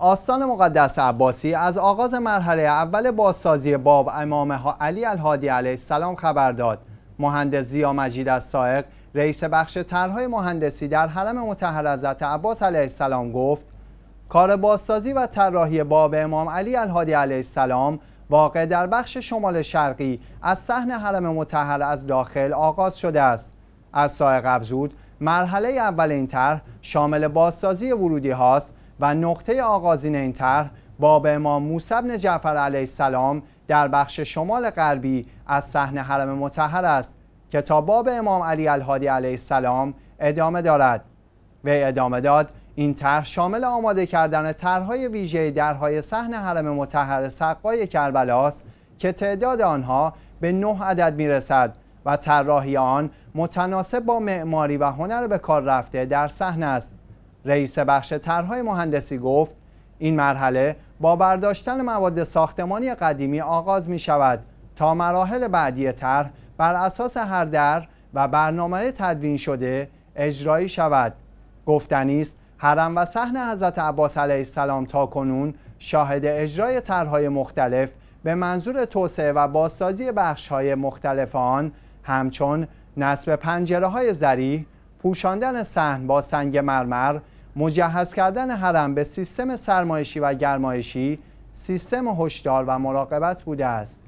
آستان مقدس عباسی از آغاز مرحله اول بازسازی باب امام علی الهادی علیه السلام خبر داد مهندس زیا مجید از سائق رئیس بخش طرحهای مهندسی در حرم مطهر حضرت عباس علیه السلام گفت کار بازسازی و طراحی باب امام علی الهادی علیه السلام واقع در بخش شمال شرقی از صحن حرم مطهر از داخل آغاز شده است از سائق افزود مرحله اول این طرح شامل بازسازی ورودی هاست و نقطه آغازین این طرح باب امام موسی بن جعفر علیه السلام در بخش شمال غربی از صحنه حرم مطهر است که تا باب امام علی الهادی علیه السلام ادامه دارد و ادامه داد این طرح شامل آماده کردن طرحهای ویژه درهای صحن حرم مطهر سقای است که تعداد آنها به نه عدد میرسد و طراحی آن متناسب با معماری و هنر به کار رفته در صحن است رئیس بخش طرحهای مهندسی گفت این مرحله با برداشتن مواد ساختمانی قدیمی آغاز می شود تا مراحل بعدی طرح بر اساس هر در و برنامه تدوین شده اجرایی شود گفتنی است حرم و صحن حضرت عباس علیه السلام تا کنون شاهد اجرای طرحهای مختلف به منظور توسعه و بازسازی بخشهای مختلف آن همچون نصب پنجره های پوشاندن صحن با سنگ مرمر مجهز کردن حرم به سیستم سرمایشی و گرمایشی سیستم هشدار و مراقبت بوده است